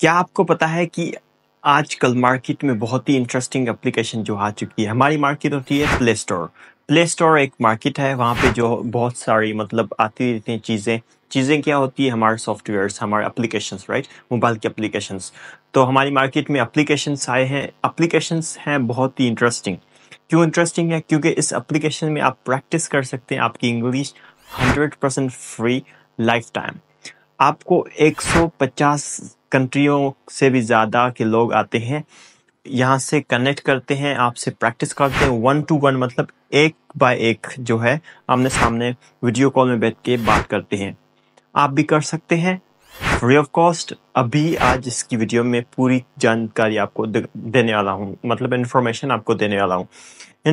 क्या आपको पता है कि आजकल मार्केट में बहुत ही इंटरेस्टिंग एप्लीकेशन जो आ चुकी है हमारी मार्केट होती है प्ले स्टोर प्ले स्टोर एक मार्केट है वहाँ पे जो बहुत सारी मतलब आती रहती हैं चीज़ें चीज़ें क्या होती है हमारे सॉफ्टवेयर हमारे अप्लीकेशन राइट मोबाइल के एप्लीकेशंस तो हमारी मार्केट में अप्लीकेशन आए हैं अप्लीकेशन हैं बहुत ही इंटरेस्टिंग क्यों इंटरेस्टिंग है क्योंकि इस एप्लीकेशन में आप प्रैक्टिस कर सकते हैं आपकी English hundred percent free life time आपको 150 कंट्रियों से भी ज़्यादा के लोग आते हैं यहाँ से कनेक्ट करते हैं आपसे प्रैक्टिस करते हैं वन टू वन मतलब एक बाय एक जो है आमने सामने वीडियो कॉल में बैठ के बात करते हैं आप भी कर सकते हैं फ्री ऑफ कॉस्ट अभी आज इसकी वीडियो में पूरी जानकारी आपको देने वाला हूँ मतलब इन्फॉर्मेशन आपको देने वाला हूँ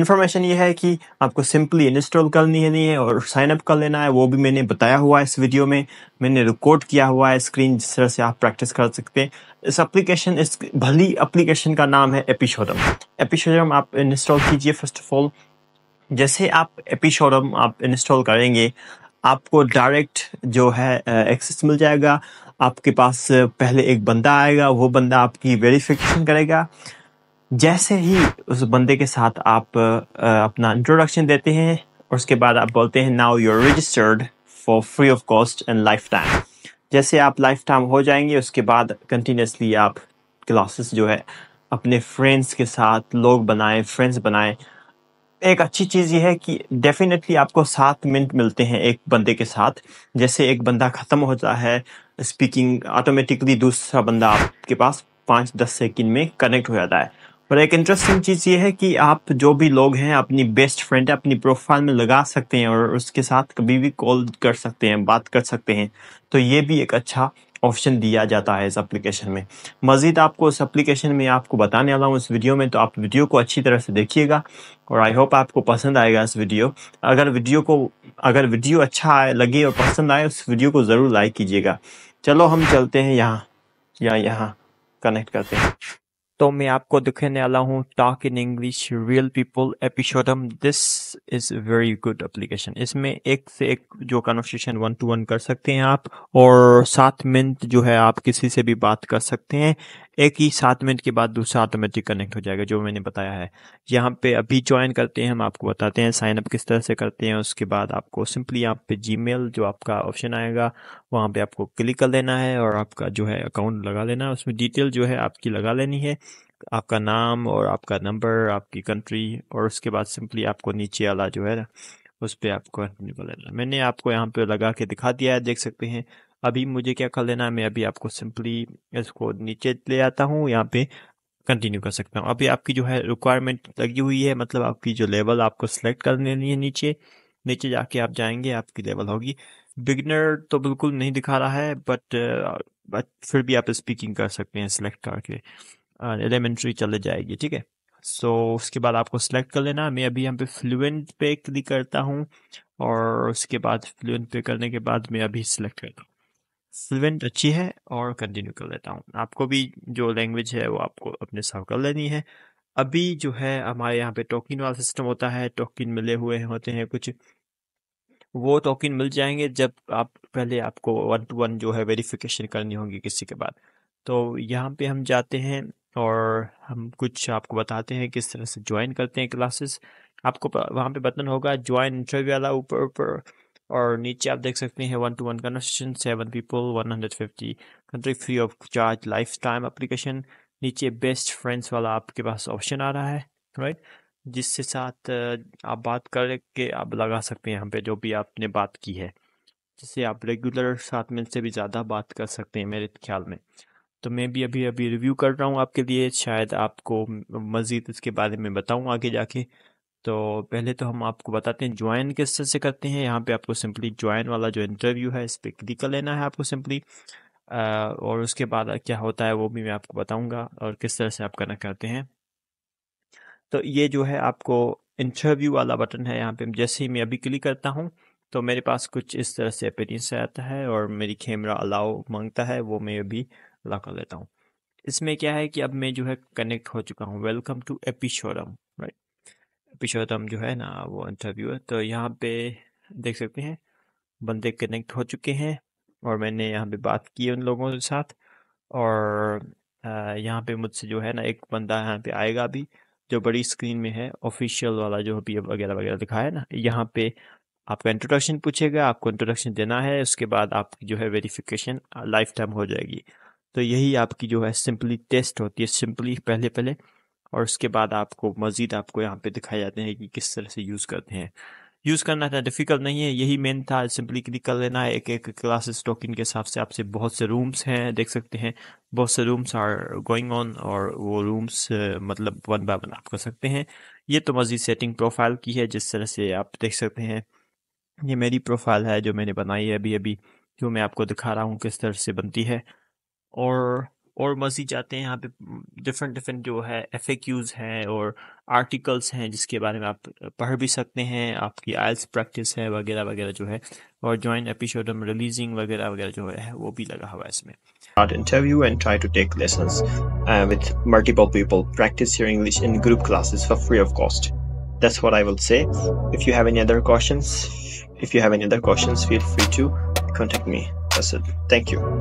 इन्फॉर्मेशन ये है कि आपको सिंपली इंस्टॉल करनी है नहीं है और साइन अप कर लेना है वो भी मैंने बताया हुआ है इस वीडियो में मैंने रिकॉर्ड किया हुआ है स्क्रीन जिस तरह से आप प्रैक्टिस कर सकते हैं इस एप्लीकेशन इस भली एप्लीकेशन का नाम है एपिशोरम एपिशोरम आप इंस्टॉल कीजिए फर्स्ट ऑफ ऑल जैसे आप एपिशोरम आप इंस्टॉल करेंगे आपको डायरेक्ट जो है एक्सेस मिल जाएगा आपके पास पहले एक बंदा आएगा वो बंदा आपकी वेरिफिकेशन करेगा जैसे ही उस बंदे के साथ आप अपना इंट्रोडक्शन देते हैं और उसके बाद आप बोलते हैं now you are registered for free of cost and life time जैसे आप लाइफ टाइम हो जाएंगे उसके बाद कंटिन्यूसली आप क्लासेस जो है अपने फ्रेंड्स के साथ लोग बनाएं फ्रेंड्स बनाएं एक अच्छी चीज ये है कि डेफिनेटली आपको सात मिनट मिलते हैं एक बंदे के साथ जैसे एक बंदा खत्म होता है स्पीकिंग ऑटोमेटिकली दूसरा बंदा आपके पास पाँच दस सेकेंड में कनेक्ट हो जाता है और एक इंटरेस्टिंग चीज़ ये है कि आप जो भी लोग हैं अपनी बेस्ट फ्रेंड अपनी प्रोफाइल में लगा सकते हैं और उसके साथ कभी भी कॉल कर सकते हैं बात कर सकते हैं तो ये भी एक अच्छा ऑप्शन दिया जाता है इस एप्लीकेशन में मज़ीद आपको इस एप्लीकेशन में आपको बताने वाला हूँ इस वीडियो में तो आप वीडियो को अच्छी तरह से देखिएगा और आई होप आपको पसंद आएगा इस वीडियो अगर वीडियो को अगर वीडियो अच्छा आए लगे और पसंद आए उस वीडियो को ज़रूर लाइक कीजिएगा चलो हम चलते हैं यहाँ या यहाँ कनेक्ट करते हैं तो मैं आपको दिखाने वाला हूँ talk in English real people एपिशोडम this is very good application इसमें एक से एक जो कन्वर्सेशन वन टू वन कर सकते हैं आप और सात मिनट जो है आप किसी से भी बात कर सकते हैं एक ही सात मिनट के बाद दूसरा ऑटोमेटिक कनेक्ट हो जाएगा जो मैंने बताया है यहाँ पे अभी ज्वाइन करते हैं हम आपको बताते हैं साइनअप किस तरह से करते हैं उसके बाद आपको सिंपली यहाँ पे जी जो आपका ऑप्शन आएगा वहाँ पे आपको क्लिक कर लेना है और आपका जो है अकाउंट लगा लेना है उसमें डिटेल जो है आपकी लगा लेनी है आपका नाम और आपका नंबर आपकी कंट्री और उसके बाद सिंपली आपको नीचे वाला जो है उस पर आपको मैंने आपको यहाँ पे लगा के दिखा दिया है देख सकते हैं अभी मुझे क्या कर लेना है मैं अभी आपको सिंपली इसको नीचे ले आता हूँ यहाँ पे कंटिन्यू कर सकता हूँ अभी आपकी जो है रिक्वायरमेंट लगी हुई है मतलब आपकी जो लेवल आपको सिलेक्ट कर लेनी है नीचे नीचे जाके आप जाएंगे आपकी लेवल होगी बिगनर तो बिल्कुल नहीं दिखा रहा है बट बट फिर भी आप स्पीकिंग कर सकते हैं सिलेक्ट करके एलिमेंट्री चले जाएगी ठीक है सो उसके बाद आपको सिलेक्ट कर लेना मैं अभी यहाँ पे फ्लुएंट पे क्लिक करता हूँ और उसके बाद फ्लुएंट पे करने के बाद मैं अभी सिलेक्ट करता हूँ फ्लुएंट अच्छी है और कंटिन्यू कर लेता हूँ आपको भी जो लैंग्वेज है वो आपको अपने हिसाब कर लेनी है अभी जो है हमारे यहाँ पे टोकिन वाला सिस्टम होता है टोकिन मिले हुए होते हैं कुछ वो टोकिन मिल जाएंगे जब आप पहले आपको वन टू वन जो है वेरिफिकेशन करनी होगी किसी के बाद तो यहाँ पे हम जाते हैं और हम कुछ आपको बताते हैं किस तरह से ज्वाइन करते हैं क्लासेस आपको वहाँ पे बटन होगा ज्वाइन इंटरव्यू वाला ऊपर ऊपर और नीचे आप देख सकते हैं one to one conversation seven people one hundred fifty country free of charge life time application नीचे बेस्ट फ्रेंड्स वाला आपके पास ऑप्शन आ रहा है राइट जिससे साथ आप बात करके आप लगा सकते हैं यहाँ पे जो भी आपने बात की है जिससे आप रेगुलर साथ में से भी ज़्यादा बात कर सकते हैं मेरे ख्याल में तो मैं भी अभी अभी रिव्यू कर रहा हूँ आपके लिए शायद आपको मज़ीद इसके बारे में बताऊँ आगे जाके तो पहले तो हम आपको बताते हैं ज्वाइन किस तरह से करते हैं यहाँ पे आपको सिंपली ज्वाइन वाला जो इंटरव्यू है इस पर क्लिक कर लेना है आपको सिंपली और उसके बाद क्या होता है वो भी मैं आपको बताऊँगा और किस तरह से आप करना करते हैं तो ये जो है आपको इंटरव्यू वाला बटन है यहाँ पे जैसे ही मैं अभी क्लिक करता हूँ तो मेरे पास कुछ इस तरह से अपेरियंस आता है और मेरी कैमरा अलाउ मांगता है वो मैं अभी अलाउ कर लेता हूँ इसमें क्या है कि अब मैं जो है कनेक्ट हो चुका हूँ वेलकम टू एपी शोरम राइट पिछोत्तम जो है ना वो इंटरव्यू है तो यहाँ पे देख सकते हैं बंदे कनेक्ट हो चुके हैं और मैंने यहाँ पे बात की उन लोगों के साथ और यहाँ पे मुझसे जो है ना एक बंदा यहाँ पे आएगा अभी जो बड़ी स्क्रीन में है ऑफिशियल वाला जो अभी वगैरह वगैरह दिखा है ना यहाँ पे आपका इंट्रोडक्शन पूछेगा आपको इंट्रोडक्शन देना है उसके बाद आपकी जो है वेरिफिकेशन लाइफ टाइम हो जाएगी तो यही आपकी जो है सिंपली टेस्ट होती है सिंपली पहले पहले और उसके बाद आपको मज़ीद आपको यहाँ पे दिखाए जाते हैं कि किस तरह से यूज़ करते हैं यूज़ करना इतना डिफिकल्ट नहीं है यही मेन था सिंपली क्लिक कर लेना है एक एक क्लासेस टोकन के हिसाब से आपसे बहुत से रूम्स हैं देख सकते हैं बहुत से रूम्स आर गोइंग ऑन और वो रूम्स मतलब वन बाय वन आप कर सकते हैं ये तो मज़ीद सेटिंग प्रोफाइल की है जिस तरह से आप देख सकते हैं ये मेरी प्रोफाइल है जो मैंने बनाई है अभी अभी जो मैं आपको दिखा रहा हूँ किस तरह से बनती है और और मजीद जाते हैं यहाँ पे डिफरेंट डिफरेंट जो है एफ हैं और आर्टिकल्स हैं जिसके बारे में आप पढ़ भी सकते हैं आपकी आयल्स प्रैक्टिस है वगैरह वगैरह जो है और जॉइंट एपिसोडम रिलीजिंग वगैरह वगैरह जो है वो भी लगा हुआ है इसमें Start interview and try to take lessons uh, with multiple people. Practice your English in group classes for free of cost. That's what I will say. If you have any other questions, if you have any other questions, feel free to contact me. That's it. Thank you.